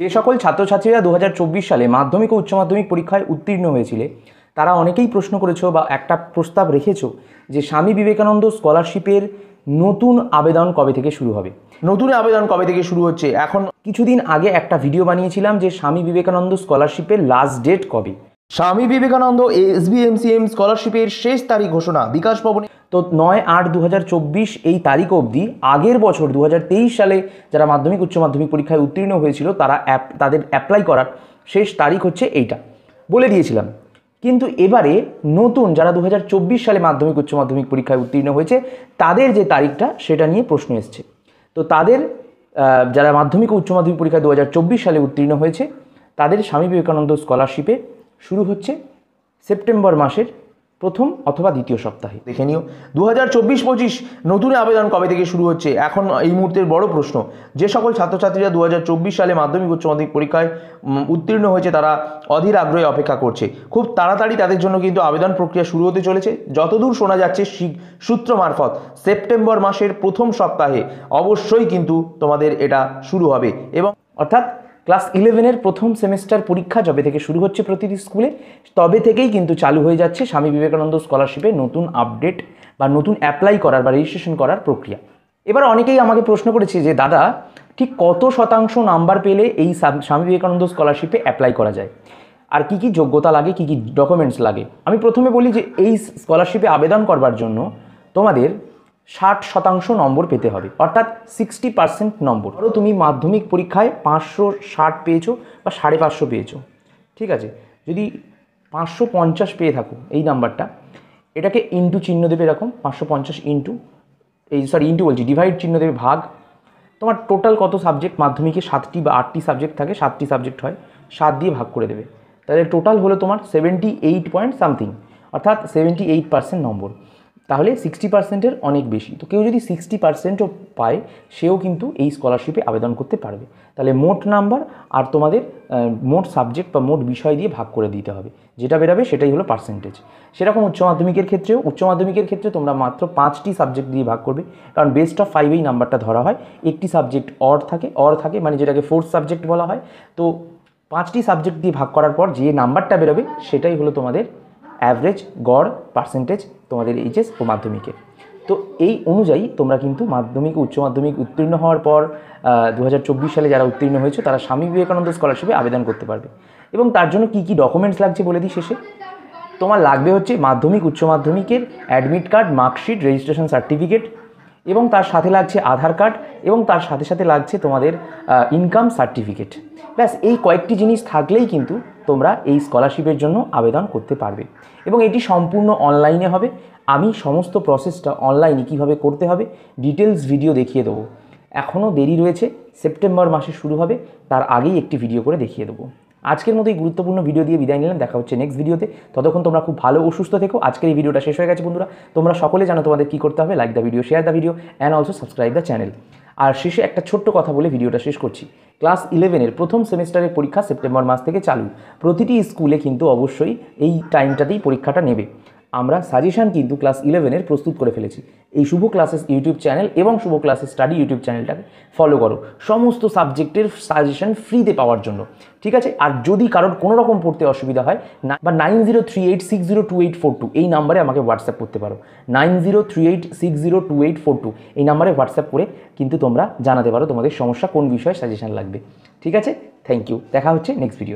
যে সকল ছাত্রছাত্রীরা দু সালে মাধ্যমিক ও উচ্চ মাধ্যমিক পরীক্ষায় উত্তীর্ণ হয়েছিলে তারা অনেকেই প্রশ্ন করেছো বা একটা প্রস্তাব রেখেছো যে স্বামী বিবেকানন্দ স্কলারশিপের নতুন আবেদন কবে থেকে শুরু হবে নতুন আবেদন কবে থেকে শুরু হচ্ছে এখন কিছুদিন আগে একটা ভিডিও বানিয়েছিলাম যে স্বামী বিবেকানন্দ স্কলারশিপের লাস্ট ডেট কবে স্বামী বিবেকানন্দ এস বি এম স্কলারশিপের শেষ তারিখ ঘোষণা বিকাশ ভবনে তো নয় আট দু এই তারিখ অবধি আগের বছর দু সালে যারা মাধ্যমিক উচ্চ মাধ্যমিক পরীক্ষায় উত্তীর্ণ হয়েছিল তারা অ্যাপ তাদের অ্যাপ্লাই করার শেষ তারিখ হচ্ছে এইটা বলে দিয়েছিলাম কিন্তু এবারে নতুন যারা দু সালে মাধ্যমিক উচ্চ মাধ্যমিক পরীক্ষায় উত্তীর্ণ হয়েছে তাদের যে তারিখটা সেটা নিয়ে প্রশ্ন এসছে তো তাদের যারা মাধ্যমিক উচ্চ মাধ্যমিক পরীক্ষায় দু সালে উত্তীর্ণ হয়েছে তাদের স্বামী বিবেকানন্দ স্কলারশিপে শুরু হচ্ছে সেপ্টেম্বর মাসের প্রথম অথবা দ্বিতীয় সপ্তাহে দেখে নিও দু হাজার চব্বিশ পঁচিশ নতুন আবেদন কবে থেকে শুরু হচ্ছে এখন এই মুহূর্তের বড় প্রশ্ন যে সকল ছাত্রছাত্রীরা দু হাজার চব্বিশ সালে মাধ্যমিক উচ্চ মাধ্যমিক পরীক্ষায় উত্তীর্ণ হয়েছে তারা অধীর আগ্রহে অপেক্ষা করছে খুব তাড়াতাড়ি তাদের জন্য কিন্তু আবেদন প্রক্রিয়া শুরু হতে চলেছে যতদূর শোনা যাচ্ছে সূত্র মারফত সেপ্টেম্বর মাসের প্রথম সপ্তাহে অবশ্যই কিন্তু তোমাদের এটা শুরু হবে এবং অর্থাৎ ক্লাস ইলেভেনের প্রথম সেমিস্টার পরীক্ষা যবে থেকে শুরু হচ্ছে প্রতিটি স্কুলে তবে থেকেই কিন্তু চালু হয়ে যাচ্ছে স্বামী বিবেকানন্দ স্কলারশিপে নতুন আপডেট বা নতুন অ্যাপ্লাই করার বা রেজিস্ট্রেশন করার প্রক্রিয়া এবার অনেকেই আমাকে প্রশ্ন করেছে যে দাদা ঠিক কত শতাংশ নাম্বার পেলে এই স্বামী বিবেকানন্দ স্কলারশিপে অ্যাপ্লাই করা যায় আর কি কি যোগ্যতা লাগে কি কি ডকুমেন্টস লাগে আমি প্রথমে বলি যে এই স্কলারশিপে আবেদন করবার জন্য তোমাদের ষাট শতাংশ নম্বর পেতে হবে অর্থাৎ সিক্সটি পার্সেন্ট নম্বর ধরো তুমি মাধ্যমিক পরীক্ষায় পাঁচশো ষাট পেয়েছো বা সাড়ে পাঁচশো পেয়েছো ঠিক আছে যদি পাঁচশো পঞ্চাশ পেয়ে থাকো এই নাম্বারটা এটাকে ইন্টু চিহ্ন দেবে এরকম পাঁচশো পঞ্চাশ ইন্টু এই সরি ইন্টু বলছি ডিভাইড চিহ্ন দেবে ভাগ তোমার টোটাল কত সাবজেক্ট মাধ্যমিকে সাতটি বা আটটি সাবজেক্ট থাকে সাতটি সাবজেক্ট হয় সাত দিয়ে ভাগ করে দেবে তাহলে টোটাল হলো তোমার সেভেন্টি এইট পয়েন্ট সামথিং অর্থাৎ সেভেন্টি এইট পার্সেন্ট নম্বর তাহলে সিক্সটি পার্সেন্টের অনেক বেশি তো কেউ যদি সিক্সটি পার্সেন্টও পায় সেও কিন্তু এই স্কলারশিপে আবেদন করতে পারবে তাহলে মোট নাম্বার আর তোমাদের মোট সাবজেক্ট বা মোট বিষয় দিয়ে ভাগ করে দিতে হবে যেটা বেরাবে সেটাই হলো পার্সেন্টেজ সেরকম উচ্চ মাধ্যমিকের ক্ষেত্রেও উচ্চ মাধ্যমিকের ক্ষেত্রে তোমরা মাত্র পাঁচটি সাবজেক্ট দিয়ে ভাগ করবে কারণ বেস্ট অফ ফাইভেই নাম্বারটা ধরা হয় একটি সাবজেক্ট অর থাকে অর থাকে মানে যেটাকে ফোর্থ সাবজেক্ট বলা হয় তো পাঁচটি সাবজেক্ট দিয়ে ভাগ করার পর যে নাম্বারটা বেরোবে সেটাই হলো তোমাদের অ্যাভারেজ গড় পার্সেন্টেজ তোমাদের এইচএস ও মাধ্যমিকে তো এই অনুযায়ী তোমরা কিন্তু মাধ্যমিক উচ্চ মাধ্যমিক উত্তীর্ণ হওয়ার পর দু সালে যারা উত্তীর্ণ হয়েছে তারা স্বামী বিবেকানন্দ স্কলারশিপে আবেদন করতে পারবে এবং তার জন্য কি কি ডকুমেন্টস লাগছে বলে দিই শেষে তোমার লাগবে হচ্ছে মাধ্যমিক উচ্চ মাধ্যমিকের admit card marksheet registration certificate এবং তার সাথে লাগছে আধার কার্ড এবং তার সাথে সাথে লাগছে তোমাদের ইনকাম সার্টিফিকেট ব্যাস এই কয়েকটি জিনিস থাকলেই কিন্তু তোমরা এই স্কলারশিপের জন্য আবেদন করতে পারবে এবং এটি সম্পূর্ণ অনলাইনে হবে আমি সমস্ত প্রসেসটা অনলাইনে কিভাবে করতে হবে ডিটেলস ভিডিও দেখিয়ে দেবো এখনও দেরি রয়েছে সেপ্টেম্বর মাসে শুরু হবে তার আগেই একটি ভিডিও করে দেখিয়ে দেবো আজকের মতো এই গুরুত্বপূর্ণ ভিডিও দিয়ে বিদায় নিলাম দেখা হচ্ছে নেক্সট ভিডিওতে ততক্ষণ তোমরা খুব ভালো ও সুস্থ থেকো আজকের এই ভিডিওটা শেষ হয়ে গেছে বন্ধুরা তোমরা সকলে জানো তোমাদের কী করতে হবে like the video share the video and also subscribe the channel আর শেষে একটা ছোট্ট কথা বলে ভিডিওটা শেষ করছি ক্লাস ইলেভেনের প্রথম সেমিস্টারের পরীক্ষা সেপ্টেম্বর মাস থেকে চালু প্রতিটি স্কুলে কিন্তু অবশ্যই এই টাইমটাতেই পরীক্ষাটা নেবে আমরা সাজেশান কিন্তু ক্লাস ইলেভেনের প্রস্তুত করে ফেলেছি এই শুভ ক্লাসেস ইউটিউব চ্যানেল এবং শুভ ক্লাসেস স্টাডি ইউটিউব চ্যানেলটাকে ফলো করো সমস্ত সাবজেক্টের সাজেশান ফ্রিতে পাওয়ার জন্য ঠিক আছে আর যদি কারোর কোনো রকম পড়তে অসুবিধা হয় না বা nine zero three eight six zero two eight four two এই নাম্বারে আমাকে হোয়াটসঅ্যাপ করতে পারো nine zero three eight six zero two eight four two এই নাম্বারে হোয়াটসঅ্যাপ করে কিন্তু তোমরা জানাতে পারো তোমাদের সমস্যা কোন বিষয়ে সাজেশান লাগবে ঠিক আছে থ্যাংক ইউ দেখা হচ্ছে নেক্সট ভিডিও